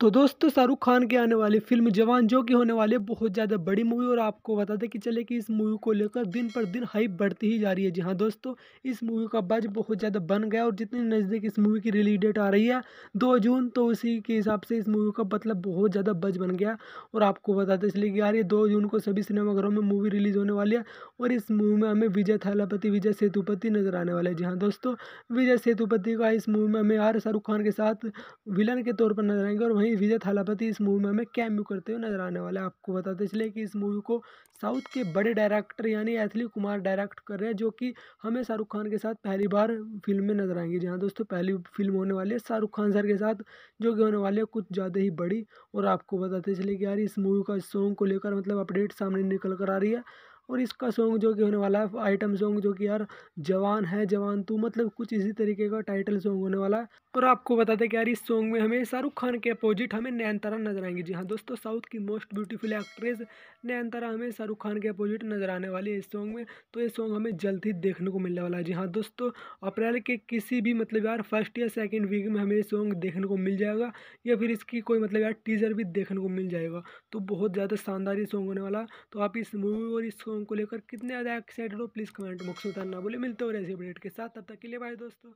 तो दोस्तों शाहरुख खान की आने वाली फिल्म जवान जो कि होने वाली बहुत ज़्यादा बड़ी मूवी और आपको बता दें कि चले कि इस मूवी को लेकर दिन पर दिन हाइप बढ़ती ही जा रही है जी हाँ दोस्तों इस मूवी का बज बहुत ज़्यादा बन गया और जितनी नज़दीक इस मूवी की रिलीज डेट आ रही है दो जून तो उसी के हिसाब से इस मूवी का मतलब बहुत ज़्यादा बज बन गया और आपको बताते इसलिए कि यार ये दो जून को सभी सिनेमाघरों में मूवी रिलीज़ होने वाली है और इस मूवी में हमें विजय थालापति विजय सेतुपति नज़र आने वाले जी हाँ दोस्तों विजय सेतुपति का इस मूवी में हमें यार शाहरुख खान के साथ विलन के तौर पर नजर आएंगे और वहीं हमें विजय थालापति इस मूवी में हमें कैम्यू करते हुए नजर आने वाले आपको बताते चले कि इस मूवी को साउथ के बड़े डायरेक्टर यानी एथली कुमार डायरेक्ट कर रहे हैं जो कि हमें शाहरुख खान के साथ पहली बार फिल्म में नजर आएंगे जहाँ दोस्तों पहली फिल्म होने वाली है शाहरुख खान सर के साथ जो कि होने वाली है कुछ ज़्यादा ही बड़ी और आपको बताते चले कि यार इस मूवी का सॉन्ग को लेकर मतलब अपडेट सामने निकल कर आ रही है और इसका सॉन्ग जो कि होने वाला है आइटम सॉन्ग जो कि यार जवान है जवान तू मतलब कुछ इसी तरीके का टाइटल सॉन्ग होने वाला है और आपको बता दें कि यार इस सॉन्ग में हमें शाहरुख खान के अपोजिट हमें नयनतारा नजर आएंगे जी हाँ दोस्तों साउथ की मोस्ट ब्यूटीफुल एक्ट्रेस नयनतारा हमें शाहरुख खान के अपोजिट नजर आने वाली है इस सॉन्ग में तो ये सॉन्ग हमें जल्द ही देखने को मिलने वाला है जी हाँ दोस्तों अप्रैल के किसी भी मतलब यार फर्स्ट या सेकेंड वीक में हमें ये सॉन्ग देखने को मिल जाएगा या फिर इसकी कोई मतलब यार टीजर भी देखने को मिल जाएगा तो बहुत ज़्यादा शानदार ये सॉन्ग होने वाला तो आप इस मूवी और इस सॉन्ग सॉन्ग को लेकर कितने ज़्यादा एक्साइटेड हो प्लीज़ कमेंट बॉक्स में उतारना बोले मिलते हो ऐसे अपडेट के साथ तब तक के लिए बाय दोस्तों